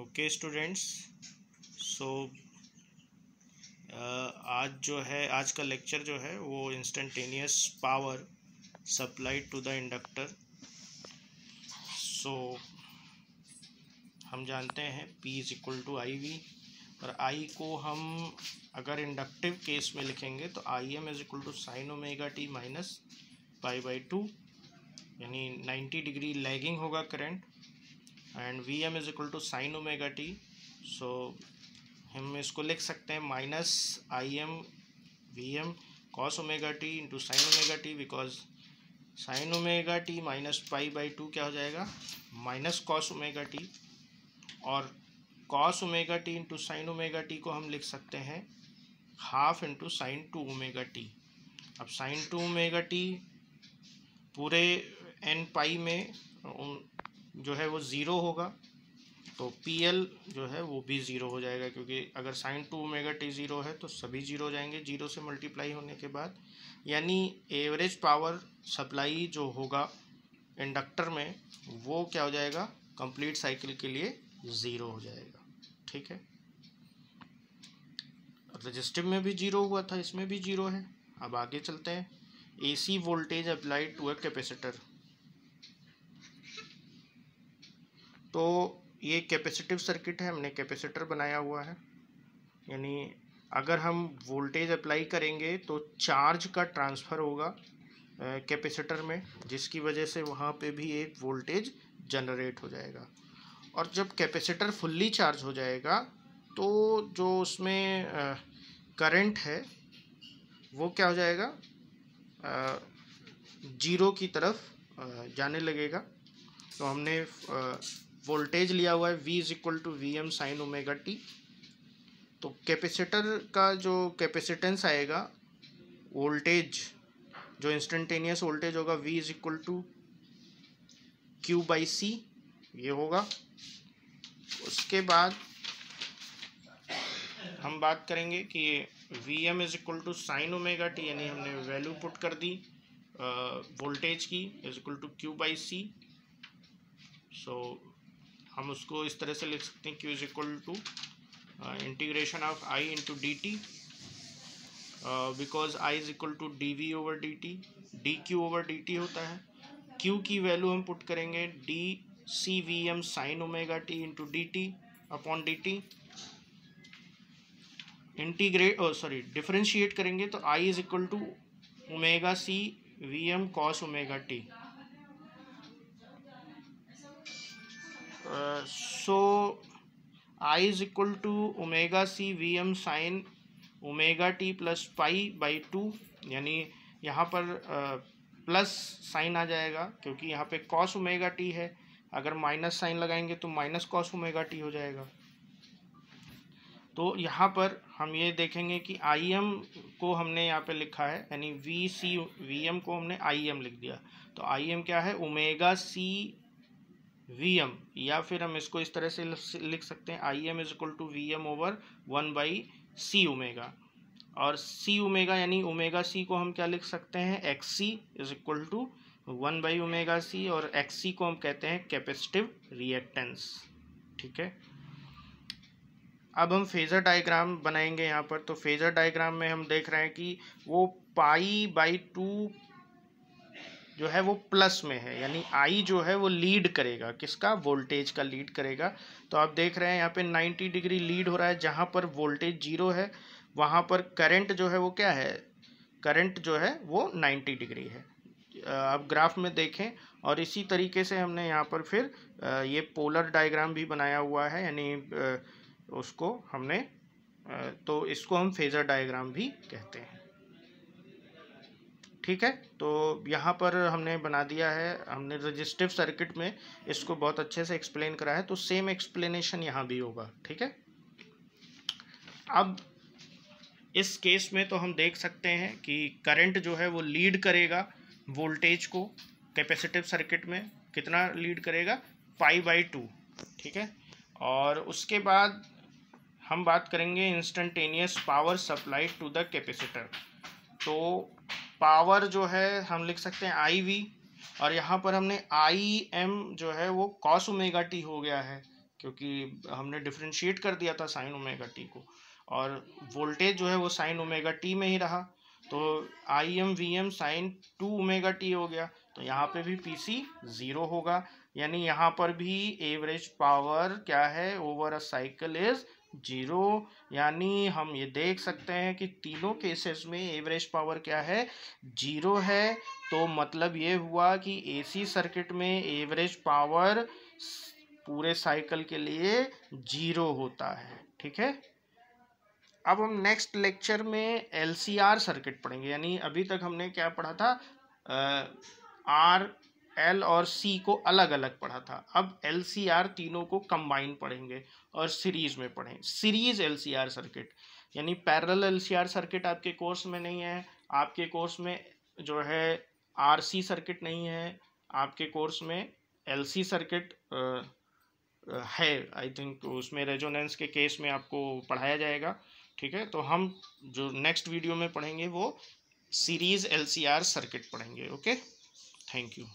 okay students so आज जो है आज का लेक्चर जो है वो instantaneous power supply to the inductor so हम जानते हैं P is equal to I V और I को हम अगर इंडक्टिव केस में लिखेंगे तो I M is equal to sine omega T minus pi by two यानी नाइन्टी डिग्री लैगिंग होगा current and V M is equal to sine omega T so हम इसको लिख सकते हैं minus I M V M cos omega T into sine omega T because sine omega T minus pi by two क्या हो जाएगा minus cos omega T और cos omega T into sine omega T को हम लिख सकते हैं half into sine two omega T अब साइन टू ओमेगा टी पूरे एन पाई में जो है वो ज़ीरो होगा तो पी एल जो है वो भी ज़ीरो हो जाएगा क्योंकि अगर sine two omega T zero है तो सभी ज़ीरो हो जाएंगे जीरो से मल्टीप्लाई होने के बाद यानी एवरेज पावर सप्लाई जो होगा इंडक्टर में वो क्या हो जाएगा कंप्लीट साइकिल के लिए ज़ीरो हो जाएगा ठीक है रजिस्टिव मतलब में भी ज़ीरो हुआ था इसमें भी ज़ीरो है अब आगे चलते हैं AC voltage applied to a capacitor तो ये कैपेसिटिव सर्किट है हमने कैपेसिटर बनाया हुआ है यानी अगर हम वोल्टेज अप्लाई करेंगे तो चार्ज का ट्रांसफ़र होगा कैपेसिटर में जिसकी वजह से वहाँ पे भी एक वोल्टेज जनरेट हो जाएगा और जब कैपेसिटर फुल्ली चार्ज हो जाएगा तो जो उसमें करंट है वो क्या हो जाएगा ज़ीरो की तरफ जाने लगेगा तो हमने वोल्टेज लिया हुआ है V is equal to V M sine omega T तो कैपेसिटर का जो कैपेसिटेंस आएगा वोल्टेज जो इंस्टेंटेनियस वोल्टेज होगा V is equal to Q by C ये होगा उसके बाद हम बात करेंगे कि V M is equal to sine omega T यानी हमने वैल्यू पुट कर दी वोल्टेज की is equal to Q by C so हम उसको इस तरह से लिख सकते हैं Q is equal to integration of I into D T because I is equal to D V over D T D Q over D T होता है क्यू की वैल्यू हम पुट करेंगे D C V M sine omega T into D T upon D T integrate sorry differentiate करेंगे तो I is equal to omega C V M cos omega T so I is equal to omega C V M sine omega T plus pi by two यानी यहाँ पर plus sign आ जाएगा क्योंकि यहाँ पे cos omega T है अगर minus sign लगाएंगे तो माइनस कॉस ओमेगा टी हो जाएगा तो यहाँ पर हम ये देखेंगे कि आई एम को हमने यहाँ पे लिखा है यानी वी सी वी एम को हमने आई एम लिख दिया तो आई एम क्या है ओमेगा सी वी एम या फिर हम इसको इस तरह से लिख सकते हैं I M is equal to V M over one by C omega और सी ओमेगा यानी ओमेगा सी को हम क्या लिख सकते हैं X C is equal to one by omega C और एक्स सी को हम कहते हैं कैपेसिटिव रिएक्टेंस ठीक है अब हम फेज़र डायग्राम बनाएंगे यहाँ पर तो फेज़र डायग्राम में हम देख रहे हैं कि वो पाई बाई टू जो है वो प्लस में है यानी आई जो है वो लीड करेगा किसका वोल्टेज का लीड करेगा तो आप देख रहे हैं यहाँ पे 90 डिग्री लीड हो रहा है जहाँ पर वोल्टेज जीरो है वहाँ पर करंट जो है वो क्या है करंट जो है वो 90 डिग्री है आप ग्राफ में देखें और इसी तरीके से हमने यहाँ पर फिर ये पोलर डायग्राम भी बनाया हुआ है यानी उसको हमने तो इसको हम फेज़र डायग्राम भी कहते हैं ठीक है तो यहाँ पर हमने बना दिया है हमने रजिस्टिव सर्किट में इसको बहुत अच्छे से एक्सप्लेन करा है तो सेम एक्सप्लेनेशन यहाँ भी होगा ठीक है अब इस केस में तो हम देख सकते हैं कि करंट जो है वो लीड करेगा वोल्टेज को कैपेसिटिव सर्किट में कितना लीड करेगा पाई बाई टू ठीक है और उसके बाद हम बात करेंगे instantaneous power supply to the capacitor तो पावर जो है हम लिख सकते हैं आई वी और यहाँ पर हमने आई एम जो है वो कॉस ओमेगा टी हो गया है क्योंकि हमने डिफ्रेंशिएट कर दिया था साइन ओमेगा टी को और वोल्टेज जो है वो साइन ओमेगा टी में ही रहा तो I M V M sine two omega T हो गया तो यहाँ पे भी पी सी ज़ीरो होगा यानी यहाँ पर भी एवरेज पावर क्या है over a cycle is zero यानी हम ये देख सकते हैं कि तीनों केसेस में एवरेज पावर क्या है जीरो है तो मतलब ये हुआ कि एसी सर्किट में एवरेज पावर पूरे साइकिल के लिए जीरो होता है ठीक है अब हम नेक्स्ट लेक्चर में एलसीआर सर्किट पढ़ेंगे यानी अभी तक हमने क्या पढ़ा था आर एल और सी को अलग अलग पढ़ा था अब एल सी आर तीनों को कंबाइन पढ़ेंगे और सीरीज में पढ़ें series L C R circuit यानी parallel L C R circuit आपके कोर्स में नहीं है आपके कोर्स में जो है आर सी सर्किट नहीं है आपके कोर्स में एल सी सर्किट है आई थिंक उसमें रेजोनेंस के केस में आपको पढ़ाया जाएगा ठीक है तो हम जो नेक्स्ट वीडियो में पढ़ेंगे वो series L C R circuit पढ़ेंगे ओके थैंक यू